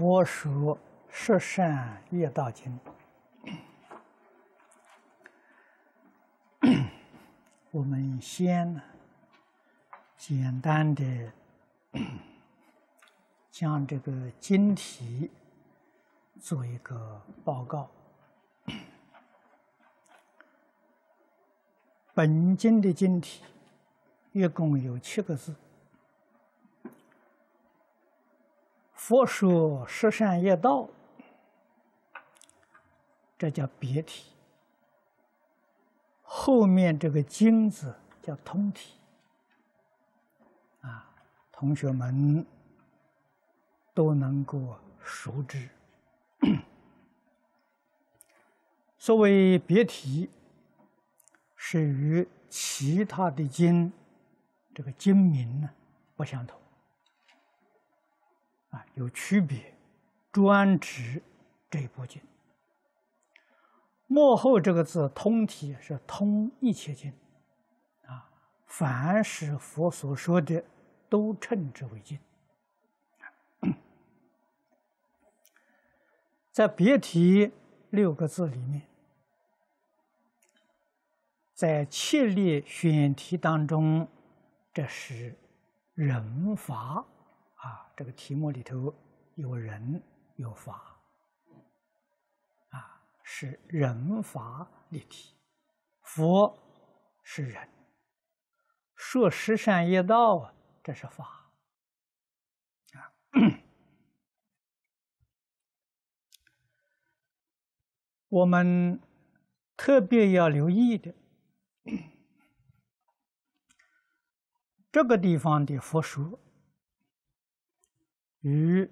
佛说十善业道经，我们先简单的将这个经体做一个报告。本经的经体一共有七个字。佛说十善业道，这叫别体；后面这个经字叫通体。啊，同学们都能够熟知。所谓别体，是与其他的经这个经名呢不相同。啊，有区别，专指这一部经。幕后这个字，通体是通一切经，啊，凡是佛所说的，都称之为经。在别题六个字里面，在切列选题当中，这是人法。啊，这个题目里头有人有法，啊，是人法立体，佛是人，说十善业道，啊，这是法，啊，我们特别要留意的，这个地方的佛说与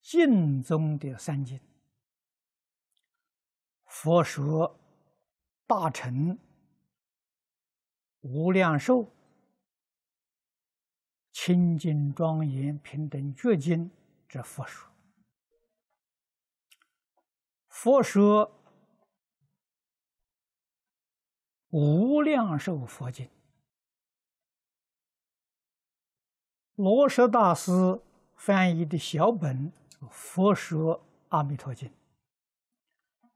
净中的三经：佛说大乘无量寿清净庄严平等觉经，之佛说佛说无量寿佛经，罗什大师。翻译的小本《佛说阿弥陀经》，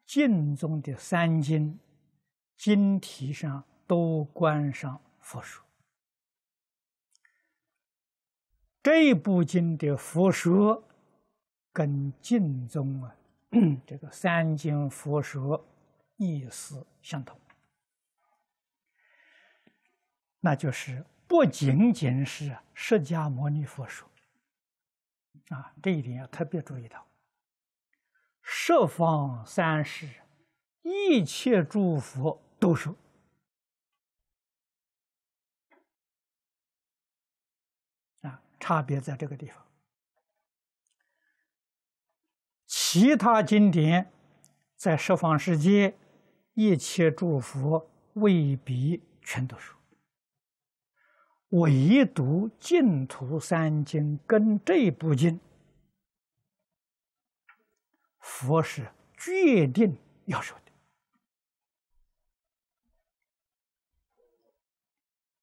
经中的三经，经题上都关上“佛说”。这部经的佛说，跟经中啊 这个三经佛说意思相同，那就是不仅仅是释迦牟尼佛说。啊，这一点要特别注意到。设方三世，一切诸佛都是。啊，差别在这个地方。其他经典在设方世界，一切诸佛未必全都说。唯独净土三经跟这部经，佛是决定要说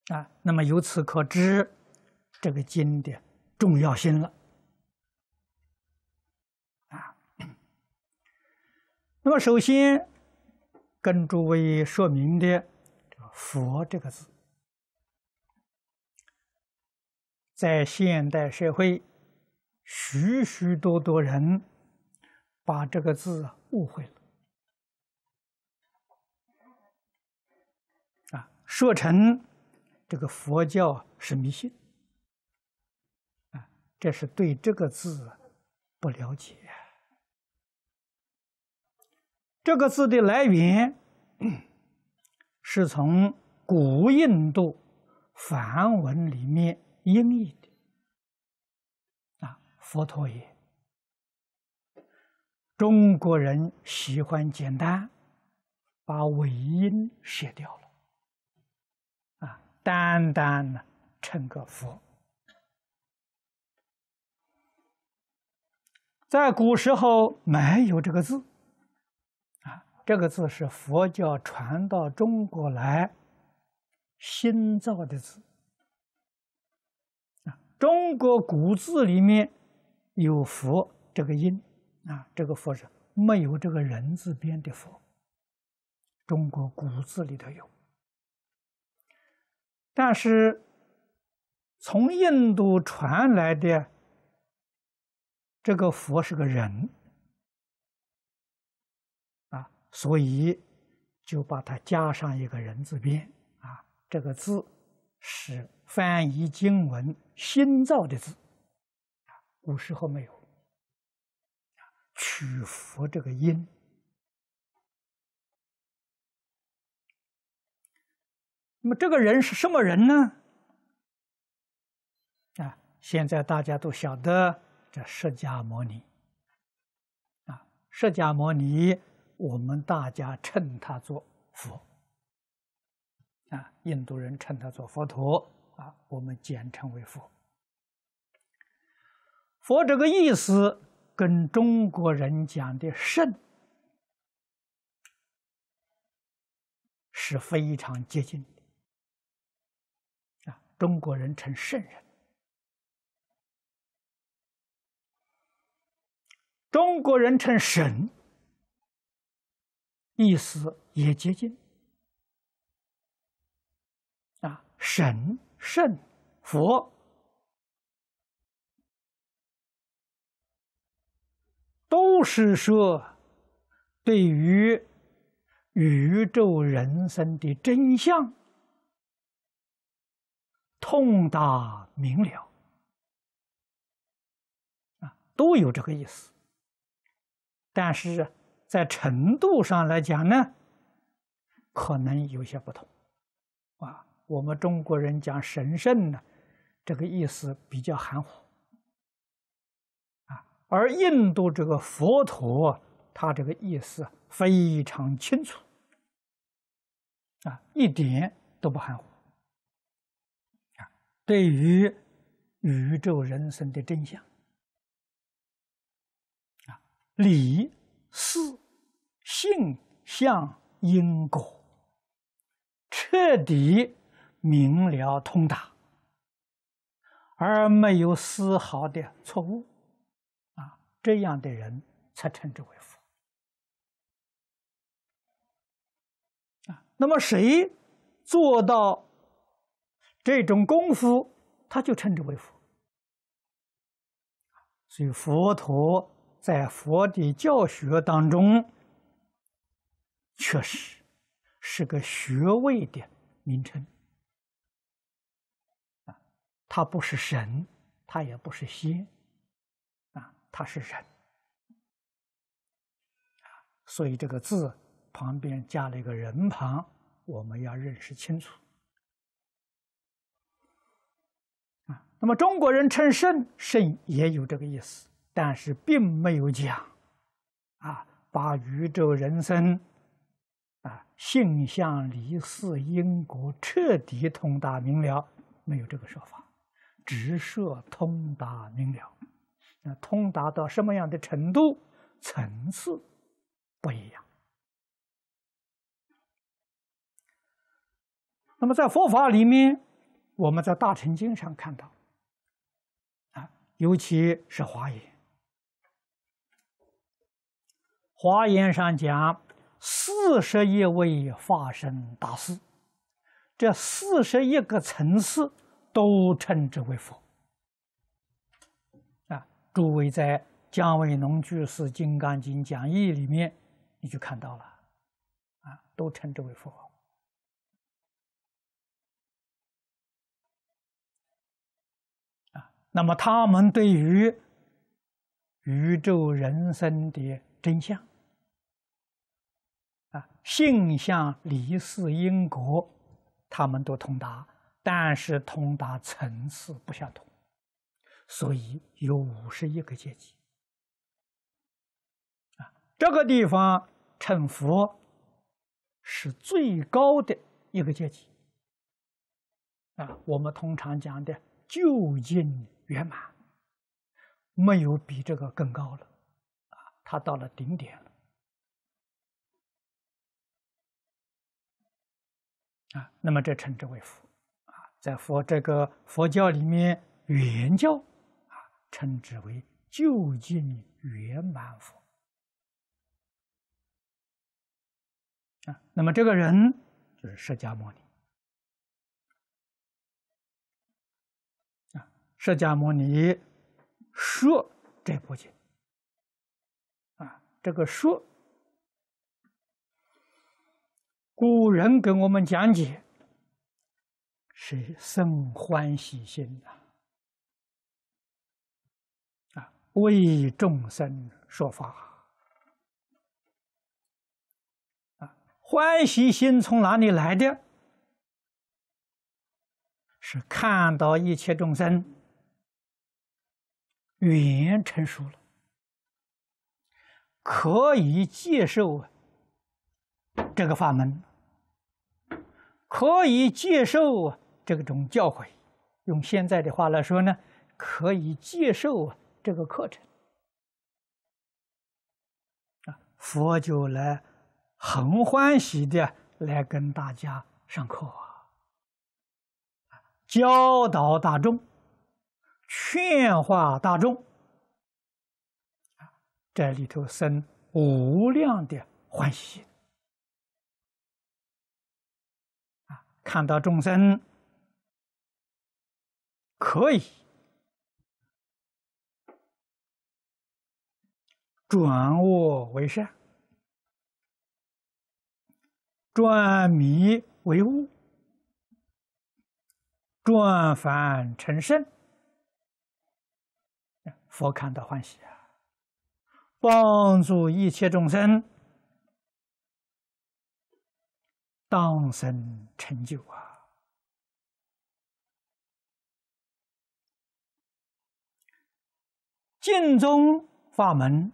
的啊。那么由此可知这个经的重要性了啊。那么首先跟诸位说明的，佛这个字。在现代社会，许许多多人把这个字误会了，啊，说成这个佛教是迷信，啊，这是对这个字不了解。这个字的来源是从古印度梵文里面。音译的啊，佛陀也。中国人喜欢简单，把尾音写掉了，啊，单单呢成个佛。在古时候没有这个字，啊，这个字是佛教传到中国来新造的字。中国古字里面有佛这个音，啊，这个佛是没有这个人字边的佛。中国古字里头有，但是从印度传来的这个佛是个人，啊，所以就把它加上一个人字边，啊，这个字。是翻译经文新造的字古时候没有取佛这个音。那么这个人是什么人呢？啊，现在大家都晓得这释迦牟尼啊，释迦牟尼我们大家称他做佛。啊，印度人称他做佛陀，啊，我们简称为佛。佛这个意思跟中国人讲的圣是非常接近的。啊，中国人称圣人，中国人称神，意思也接近。神、圣、佛，都是说对于宇宙人生的真相通达明了啊，都有这个意思。但是在程度上来讲呢，可能有些不同，啊。我们中国人讲神圣呢，这个意思比较含糊，啊，而印度这个佛陀，他这个意思非常清楚，啊，一点都不含糊，啊，对于宇宙人生的真相，啊，理、事、性、相、因果，彻底。明了通达，而没有丝毫的错误，啊，这样的人才称之为佛。啊，那么谁做到这种功夫，他就称之为佛。所以佛陀在佛的教学当中，确实是个学位的名称。他不是神，他也不是仙，啊，他是人，所以这个字旁边加了一个人旁，我们要认识清楚，啊，那么中国人称圣，圣也有这个意思，但是并没有讲，啊，把宇宙人生，啊，性相离四因果彻底通达明了，没有这个说法。直射通达明了，那通达到什么样的程度、层次不一样？那么在佛法里面，我们在《大乘经》上看到，啊，尤其是华严，华严上讲四十一位法身大士，这四十一个层次。都称之为佛啊！诸位在姜维农居士《金刚经》讲义里面，你就看到了啊，都称之为佛啊。那么，他们对于宇宙人生的真相啊，性相理事因果，他们都通达。但是通达层次不相同，所以有五十一个阶级。啊，这个地方称佛是最高的一个阶级。啊，我们通常讲的究竟圆满，没有比这个更高了。啊，他到了顶点了。啊，那么这称之为福。在佛这个佛教里面，圆教啊，称之为究竟圆满佛啊。那么这个人就是释迦牟尼啊。释迦牟尼说这部经啊，这个说，古人给我们讲解。是生欢喜心的啊，为众生说法啊，欢喜心从哪里来的？是看到一切众生语言成熟了，可以接受这个法门，可以接受。这种教诲，用现在的话来说呢，可以接受这个课程啊。佛就来，很欢喜的来跟大家上课啊，教导大众，劝化大众这在里头生无量的欢喜啊，看到众生。可以转恶为善，转迷为悟，转凡成圣，佛看到欢喜啊！帮助一切众生，当生成就啊！净宗法门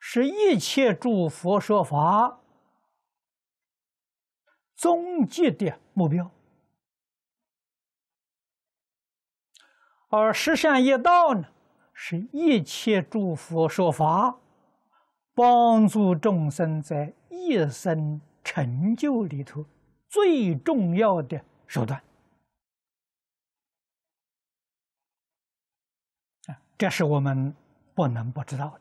是一切诸佛说法终极的目标，而十善业道呢，是一切诸佛说法帮助众生在一生成就里头最重要的手段。这是我们不能不知道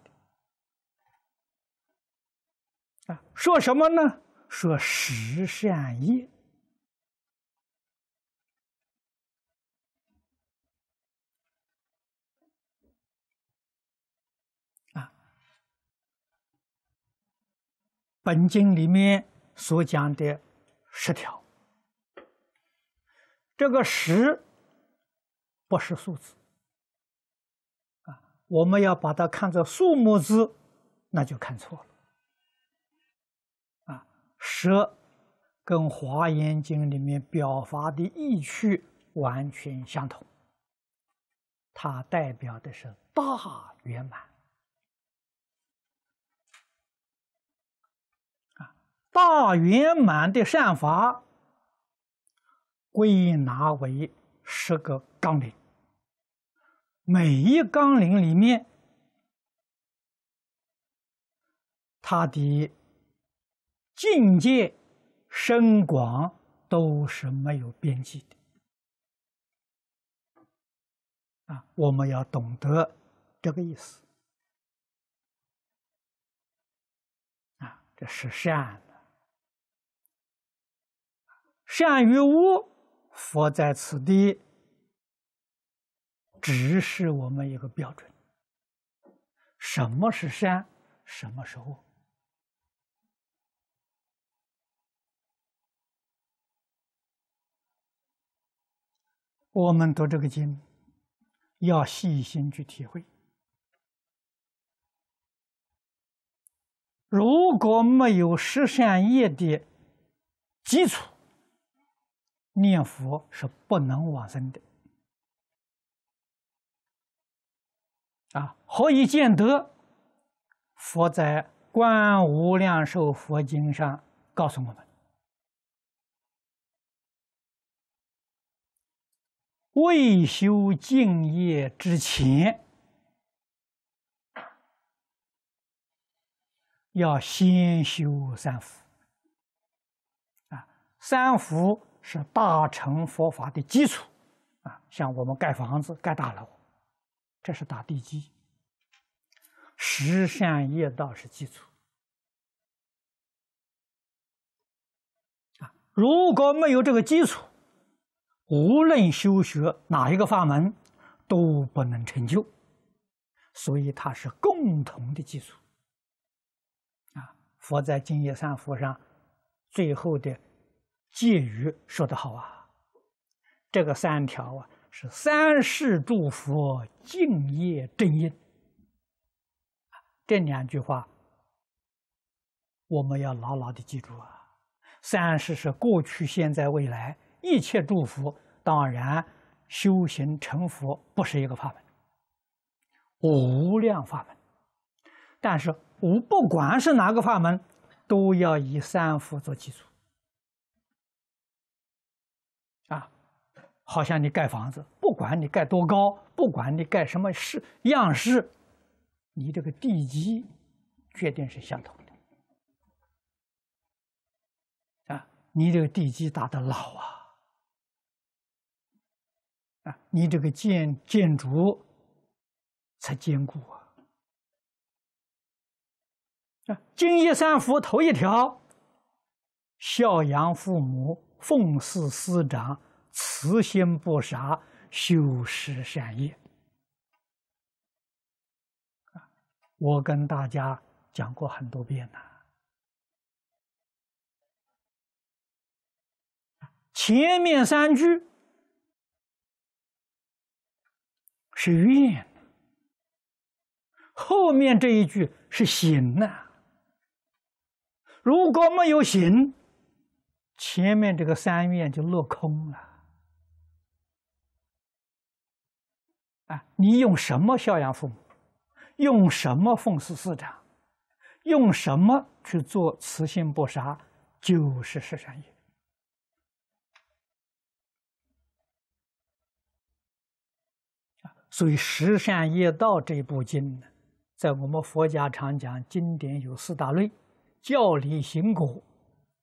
的啊！说什么呢？说十善业啊！本经里面所讲的十条，这个十不是数字。我们要把它看作数目字，那就看错了。啊，十，跟《华严经》里面表法的意趣完全相同，它代表的是大圆满。啊，大圆满的善法归纳为十个纲领。每一纲领里面，它的境界深广都是没有边际的。啊，我们要懂得这个意思。啊，这是善的。善与恶，佛在此地。只是我们一个标准。什么是善，什么是恶？我们读这个经，要细心去体会。如果没有十善业的基础，念佛是不能往生的。啊，何以见得？佛在《观无量寿佛经》上告诉我们：未修净业之前，要先修三福。啊，三福是大乘佛法的基础。啊，像我们盖房子、盖大楼。这是打地基，十善业道是基础啊！如果没有这个基础，无论修学哪一个法门，都不能成就。所以它是共同的基础啊！佛在《金业三福》上最后的寄语说得好啊，这个三条啊。是三世诸佛敬业正因，这两句话我们要牢牢的记住啊。三世是过去、现在、未来一切诸佛，当然修行成佛不是一个法门，无量法门。但是无不管是哪个法门，都要以三福做基础。好像你盖房子，不管你盖多高，不管你盖什么式样式，你这个地基决定是相同的啊！你这个地基打的牢啊！啊，你这个建建筑才坚固啊！啊，金一三福头一条，孝养父母，奉事师长。慈心不杀，修持善业。我跟大家讲过很多遍了。前面三句是愿，后面这一句是行呐。如果没有行，前面这个三愿就落空了。啊，你用什么孝养父母？用什么奉事师长？用什么去做慈心不杀？就是十善业。所以《十善业道》这部经呢，在我们佛家常讲，经典有四大类，教理行果，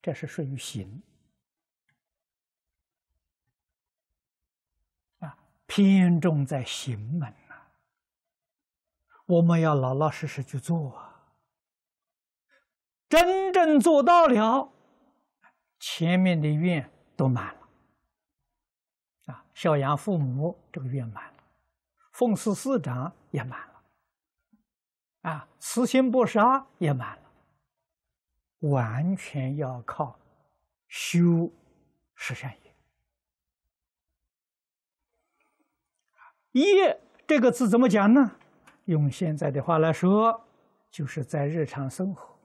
这是属于行。偏重在行门呐，我们要老老实实去做啊。真正做到了，前面的愿都满了啊，孝养父母这个愿满了，奉事师长也满了，啊，慈心不杀也满了，完全要靠修实现。业这个字怎么讲呢？用现在的话来说，就是在日常生活，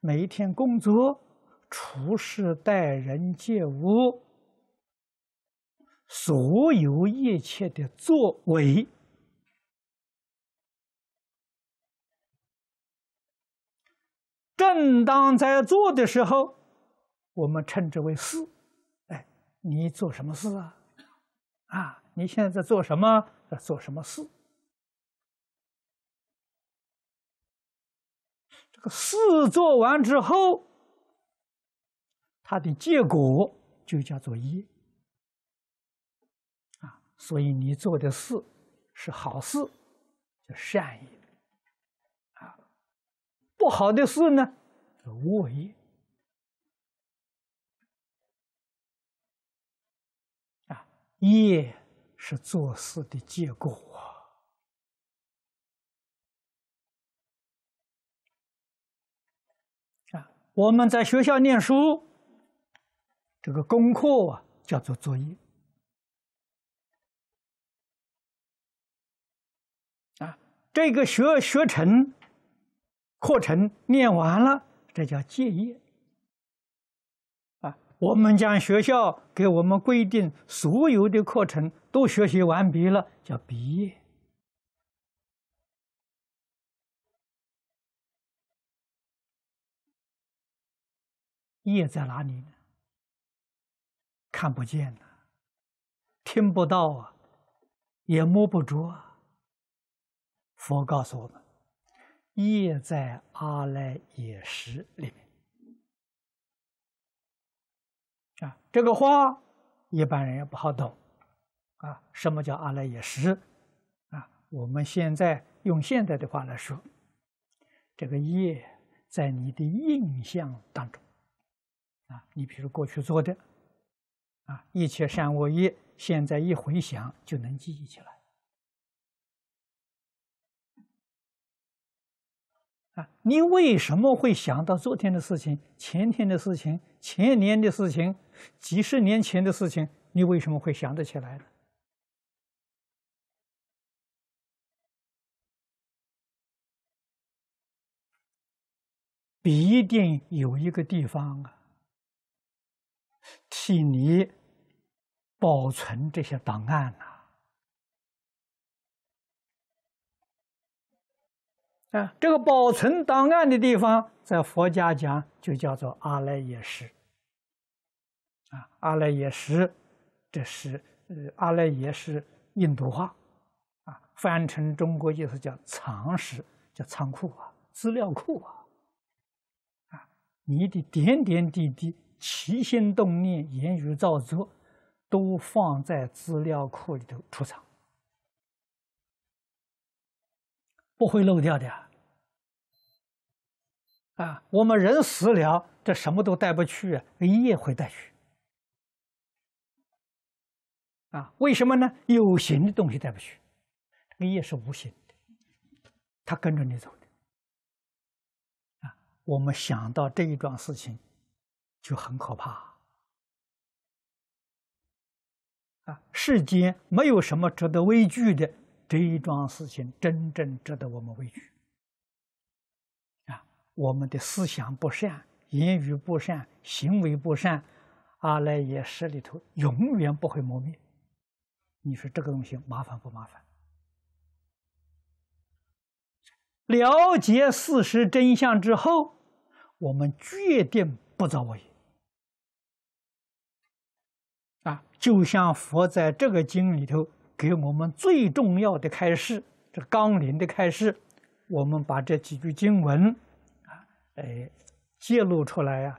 每一天工作、处事、待人接物，所有一切的作为，正当在做的时候，我们称之为事。哎，你做什么事啊？啊，你现在在做什么？在做什么事？这个事做完之后，它的结果就叫做业。啊，所以你做的事是好事，叫善意；啊，不好的事呢，是恶业。业是做事的结果啊！我们在学校念书，这个功课啊叫做作业啊。这个学学成，课程念完了，这叫结业。我们将学校给我们规定所有的课程都学习完毕了，叫毕业。业在哪里呢？看不见听不到啊，也摸不着啊。佛告诉我们，业在阿赖耶识里面。啊，这个话一般人也不好懂，啊，什么叫阿赖耶识？啊，我们现在用现在的话来说，这个业在你的印象当中，啊，你比如过去做的，啊，一切善恶业，现在一回想就能记忆起来。啊，你为什么会想到昨天的事情、前天的事情、前年的事情？几十年前的事情，你为什么会想得起来呢？必定有一个地方啊，替你保存这些档案呐。啊，这个保存档案的地方，在佛家讲就叫做阿赖耶识。啊，阿赖耶识，这是呃，阿赖耶识印度话，啊，翻成中国意思叫常识，叫仓库啊，资料库啊，啊，你的点点滴滴、起心动念、言语造作，都放在资料库里头储藏，不会漏掉的，啊，我们人死了，这什么都带不去，一夜会带去。啊，为什么呢？有形的东西带不去，业是无形的，它跟着你走的。啊，我们想到这一桩事情，就很可怕。啊，世间没有什么值得畏惧的，这一桩事情真正值得我们畏惧。啊，我们的思想不善，言语不善，行为不善，啊，赖耶识里头永远不会磨灭。你说这个东西麻烦不麻烦？了解事实真相之后，我们决定不作为啊！就像佛在这个经里头给我们最重要的开示，这纲领的开示，我们把这几句经文啊，哎，揭露出来呀，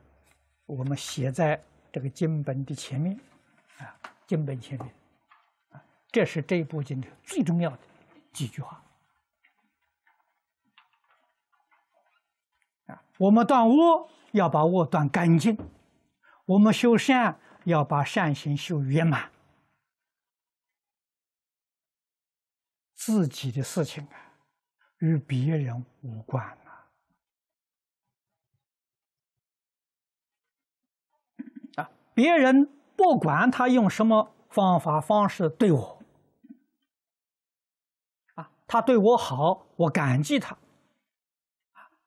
我们写在这个经本的前面啊，经本前面。这是这一部经的最重要的几句话啊！我们断恶要把恶断干净，我们修善要把善行修圆满。自己的事情啊，与别人无关呐！啊，别人不管他用什么方法方式对我。他对我好，我感激他；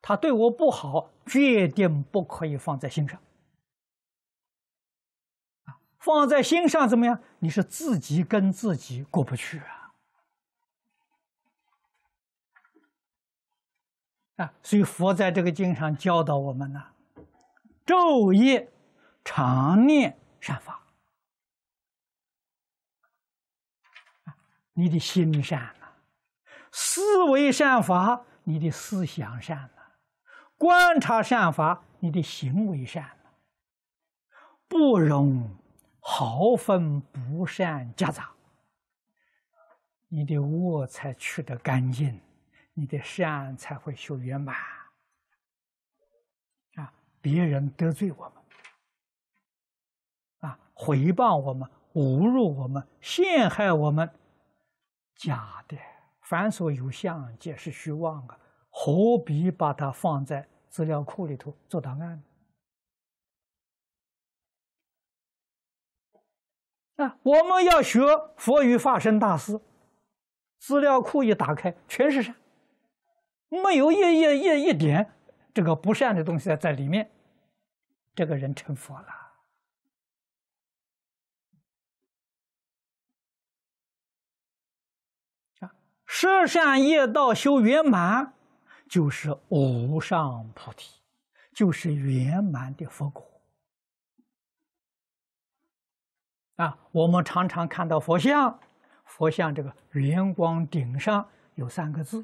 他对我不好，决定不可以放在心上。放在心上怎么样？你是自己跟自己过不去啊！啊，所以佛在这个经上教导我们呢，昼夜常念善法，你的心善。思维善法，你的思想善了；观察善法，你的行为善了。不容毫分不善夹杂，你的恶才去得干净，你的善才会修圆满。啊！别人得罪我们，啊，回报我们，侮辱我们，陷害我们，假的。凡所有相，皆是虚妄啊！何必把它放在资料库里头做档案呢？啊，我们要学佛与法身大师，资料库一打开，全是善，没有一一一一点这个不善的东西在里面，这个人成佛了。十善业道修圆满，就是无上菩提，就是圆满的佛果。啊，我们常常看到佛像，佛像这个圆光顶上有三个字，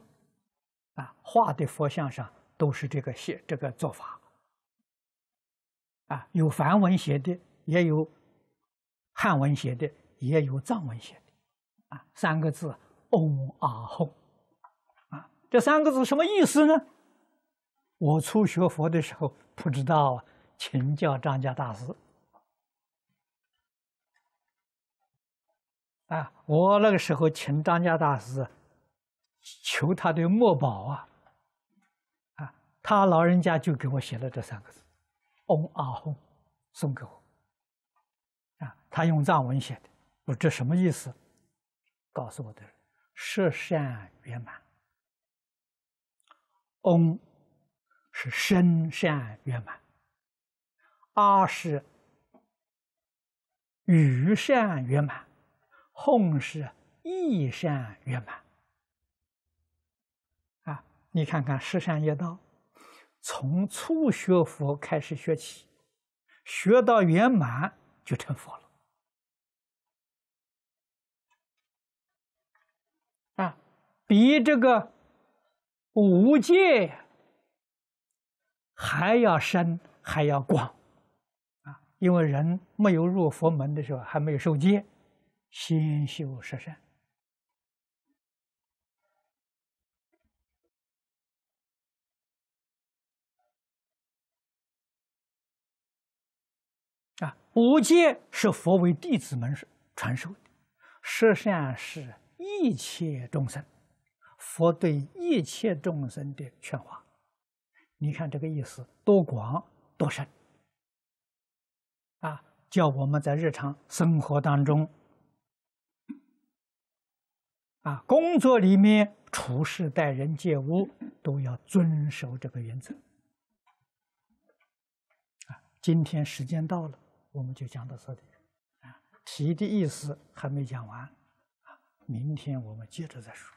啊，画的佛像上都是这个写这个做法，啊，有梵文写的，也有汉文写的，也有藏文写的，啊，三个字。嗡啊吽，啊，这三个字什么意思呢？我初学佛的时候不知道，请教张家大师。啊，我那个时候请张家大师求他的墨宝啊，啊，他老人家就给我写了这三个字，嗡啊吽，送给我。啊，他用藏文写的，我这什么意思？告诉我的人。十善圆满，唵是身善圆满，二是语善圆满，哄是意善圆满。啊，你看看十善业道，从初学佛开始学起，学到圆满就成佛了。比这个无界还要深，还要广，啊！因为人没有入佛门的时候，还没有受戒，先修十善。啊，五戒是佛为弟子们传授的，十善是一切众生。佛对一切众生的劝化，你看这个意思多广多深，啊，叫我们在日常生活当中，啊，工作里面处事待人接物都要遵守这个原则。啊，今天时间到了，我们就讲到这里，啊，题的意思还没讲完，啊，明天我们接着再说。